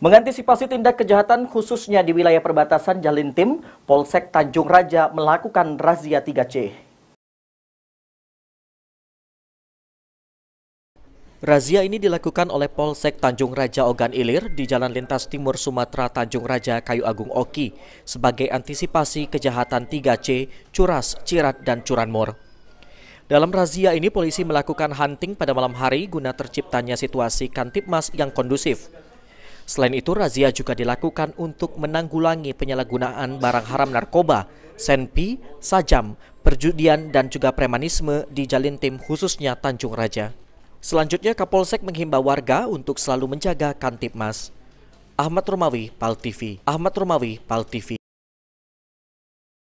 Mengantisipasi tindak kejahatan khususnya di wilayah perbatasan Jalin Tim, Polsek Tanjung Raja melakukan razia 3C. Razia ini dilakukan oleh Polsek Tanjung Raja Ogan Ilir di Jalan Lintas Timur Sumatera Tanjung Raja Kayu Agung Oki sebagai antisipasi kejahatan 3C, curas, cirat, dan curanmor. Dalam razia ini polisi melakukan hunting pada malam hari guna terciptanya situasi kantipmas yang kondusif. Selain itu, razia juga dilakukan untuk menanggulangi penyalahgunaan barang haram narkoba, senpi, sajam, perjudian, dan juga premanisme di Jalin Tim khususnya Tanjung Raja. Selanjutnya, Kapolsek menghimbau warga untuk selalu menjaga Kantipmas. Ahmad Romawi, Pal TV. Ahmad Romawi, Pal TV.